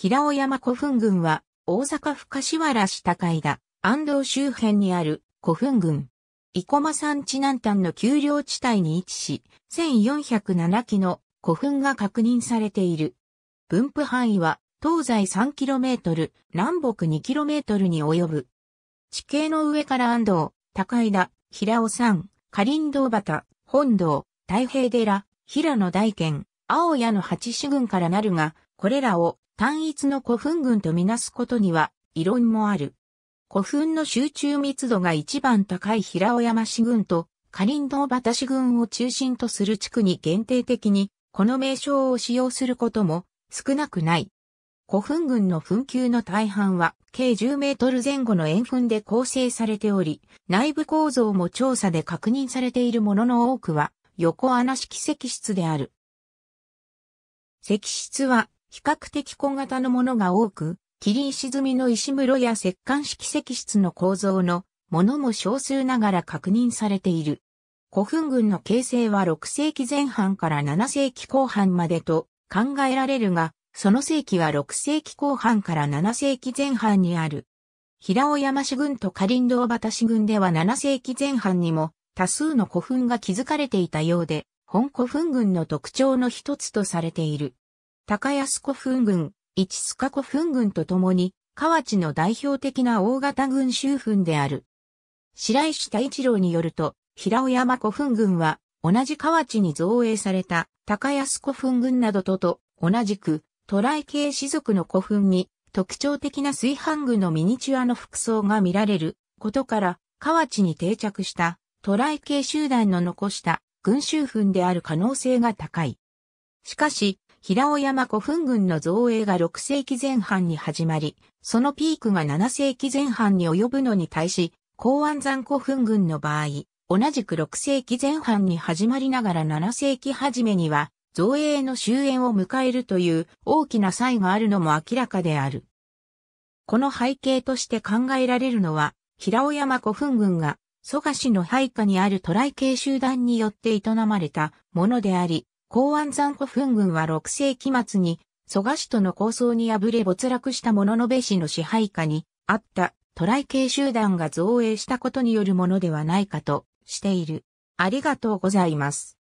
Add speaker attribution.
Speaker 1: 平尾山古墳群は、大阪府柏原市高井田、安藤周辺にある古墳群。生駒山地南端の丘陵地帯に位置し、1407基の古墳が確認されている。分布範囲は、東西 3km、南北 2km に及ぶ。地形の上から安藤、高井田、平尾山、下林道端、本堂、太平寺、平野大県、青谷の八種群からなるが、これらを単一の古墳群とみなすことには異論もある。古墳の集中密度が一番高い平尾山市群と下林道端市群を中心とする地区に限定的にこの名称を使用することも少なくない。古墳群の墳丘の大半は計10メートル前後の円墳で構成されており、内部構造も調査で確認されているものの多くは横穴式石室である。石室は比較的小型のものが多く、霧石積みの石室や石棺式石室の構造のものも少数ながら確認されている。古墳群の形成は6世紀前半から7世紀後半までと考えられるが、その世紀は6世紀後半から7世紀前半にある。平尾山市群と下林道端市群では7世紀前半にも多数の古墳が築かれていたようで、本古墳群の特徴の一つとされている。高安古墳群、一須賀古墳群とともに、河内の代表的な大型群衆墳である。白石太一郎によると、平尾山古墳群は、同じ河内に造営された高安古墳群などとと、同じく、渡来系士族の古墳に、特徴的な炊飯群のミニチュアの服装が見られることから、河内に定着した渡来系集団の残した群衆墳である可能性が高い。しかし、平尾山古墳群の造営が6世紀前半に始まり、そのピークが7世紀前半に及ぶのに対し、高安山古墳群の場合、同じく6世紀前半に始まりながら7世紀初めには、造営の終焉を迎えるという大きな差異があるのも明らかである。この背景として考えられるのは、平尾山古墳群が蘇我氏の配下にある渡来系集団によって営まれたものであり、公安山古墳群は6世紀末に、蘇我氏との抗争に敗れ没落した物の部氏の支配下にあったトライ系集団が造営したことによるものではないかとしている。ありがとうございます。